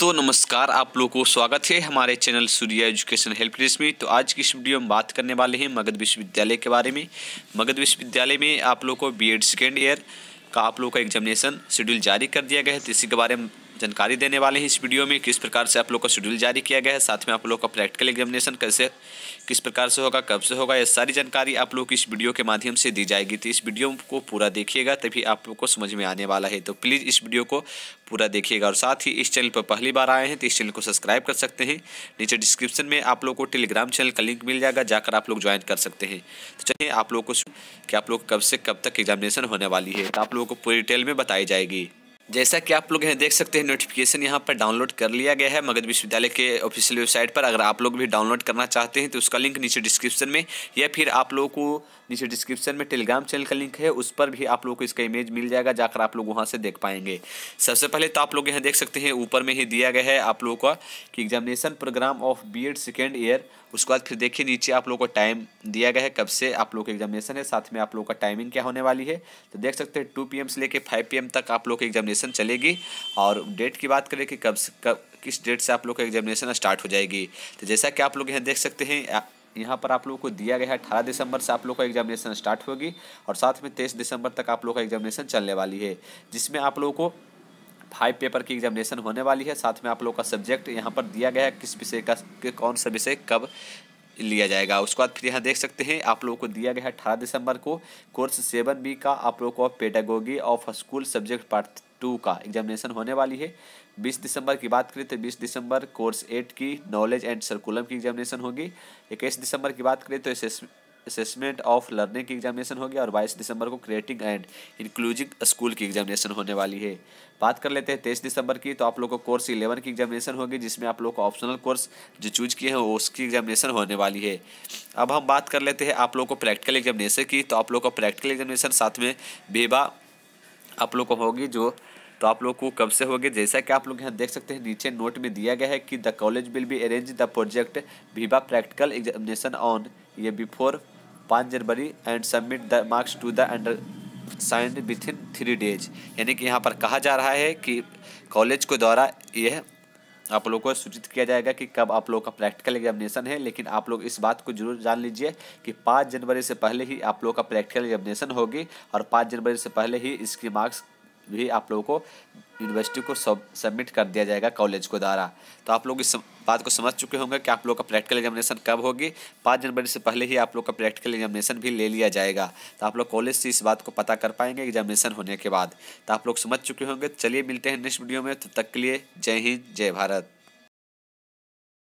तो नमस्कार आप लोगों को स्वागत है हमारे channel Surya education help desk में तो आज की इस वीडियो में बात करने वाले हैं मगध विश्वविद्यालय के बारे में मगध विश्वविद्यालय में आप लोगों को बीएड सेकेंड ईयर का आप लोगों का एग्जामिनेशन शेड्यूल जारी कर दिया गया है तो इसी के बारे में जानकारी देने वाले हैं इस वीडियो में किस प्रकार से आप लोग का शेड्यूल जारी किया गया है साथ में आप लोग का प्रैक्टिकल एग्जामिनेशन कैसे किस प्रकार से होगा कब से होगा ये सारी जानकारी आप लोग इस वीडियो के माध्यम से दी जाएगी तो इस वीडियो को पूरा देखिएगा तभी आप लोग को समझ में आने वाला है तो प्लीज़ इस वीडियो को पूरा देखिएगा और साथ ही इस चैनल पर पहली बार आए हैं तो इस चैनल को सब्सक्राइब कर सकते हैं नीचे डिस्क्रिप्शन में आप लोग को टेलीग्राम चैनल का लिंक मिल जाएगा जाकर आप लोग ज्वाइन कर सकते हैं तो चलिए आप लोग को कि आप लोग कब से कब तक एग्जामिनेशन होने वाली है तो आप लोगों को पूरी डिटेल में बताई जाएगी जैसा कि आप लोग यहाँ देख सकते हैं नोटिफिकेशन यहाँ पर डाउनलोड कर लिया गया है मगध विश्वविद्यालय के ऑफिशियल वेबसाइट पर अगर आप लोग भी डाउनलोड करना चाहते हैं तो उसका लिंक नीचे डिस्क्रिप्शन में या फिर आप लोगों को नीचे डिस्क्रिप्शन में टेलीग्राम चैनल का लिंक है उस पर भी आप लोगों को इसका इमेज मिल जाएगा जाकर आप लोग वहाँ से देख पाएंगे सबसे पहले तो आप लोग यहाँ देख सकते हैं ऊपर में ही दिया गया है आप लोगों का कि examination program of B Ed second year उसके बाद फिर देखिए नीचे आप लोगों को टाइम दिया गया है कब से आप लोग का एग्जामिनेशन है साथ में आप लोगों का टाइमिंग क्या होने वाली है तो देख सकते हैं टू पी से लेकर फाइव पी तक आप लोग का एग्जामिनेशन एग्जामिनेशन चलेगी और डेट की बात करें कि कब से कब किस डेट से आप लोग का एग्जामिनेशन स्टार्ट हो जाएगी तो जैसा कि आप लोग यहाँ देख सकते हैं यहाँ पर आप लोगों को दिया गया है अठारह दिसंबर से आप लोग का एग्जामिनेशन स्टार्ट होगी और साथ में तेईस दिसंबर तक आप लोग का एग्जामिनेशन चलने वाली है जिसमें आप लोगों को फाइव पेपर की एग्जामिनेशन होने वाली है साथ में आप लोगों का सब्जेक्ट यहाँ पर दिया गया है किस विषय का कौन सा विषय कब लिया जाएगा उसके बाद फिर यहाँ देख सकते हैं आप लोगों को दिया गया है अठारह दिसंबर को कोर्स सेवन बी का आप लोगों को pedagogy of school subject part two का एग्जामिनेशन होने वाली है बीस दिसंबर की बात करें तो बीस दिसंबर कोर्स एट की नॉलेज एंड सर्कुलम की एग्जामिनेशन होगी इक्कीस दिसंबर की बात करें तो असेसमेंट ऑफ लर्निंग की एग्जामिनेशन होगी और 22 दिसंबर को क्रिएटिंग एंड इंक्लूजिंग स्कूल की एग्जामिनेशन होने वाली है बात कर लेते हैं तेईस दिसंबर की तो आप लोगों को कोर्स इलेवन की एग्जामिनेशन होगी जिसमें आप लोग को ऑप्शनल कोर्स जो चूज किए हैं उसकी एग्जामिनेशन होने वाली है अब हम बात कर लेते हैं आप लोग को प्रैक्टिकल एग्जामिनेशन की तो आप लोग का प्रैक्टिकल एग्जामिनेशन साथ में बेबा आप लोग को होगी जो तो आप लोग को कब से होगी जैसा कि आप लोग यहाँ देख सकते हैं नीचे नोट में दिया गया है कि the college will be arrange the project viva practical examination on ये बिफोर पाँच जनवरी and submit the marks to the undersigned within three days यानी कि यहाँ पर कहा जा रहा है कि कॉलेज के द्वारा यह आप लोगों को सूचित किया जाएगा कि कब आप लोगों का प्रैक्टिकल एग्जामिनेशन है लेकिन आप लोग इस बात को जरूर जान लीजिए कि पाँच जनवरी से पहले ही आप लोगों का प्रैक्टिकल एग्जामिनेशन होगी और पाँच जनवरी से पहले ही इसकी मार्क्स भी आप लोगों को यूनिवर्सिटी को सब सबमिट कर दिया जाएगा कॉलेज को द्वारा तो आप लोग इस बात को समझ चुके होंगे कि आप लोग का प्रैक्टिकल एग्जामिनेशन कब होगी पाँच जनवरी से पहले ही आप लोग का प्रैक्टिकल एग्जामिनेशन भी ले लिया जाएगा तो आप लोग कॉलेज से इस बात को पता कर पाएंगे एग्जामिनेशन होने के बाद तो आप लोग समझ चुके होंगे चलिए मिलते हैं नेक्स्ट वीडियो में तब तो तक के लिए जय हिंद जय भारत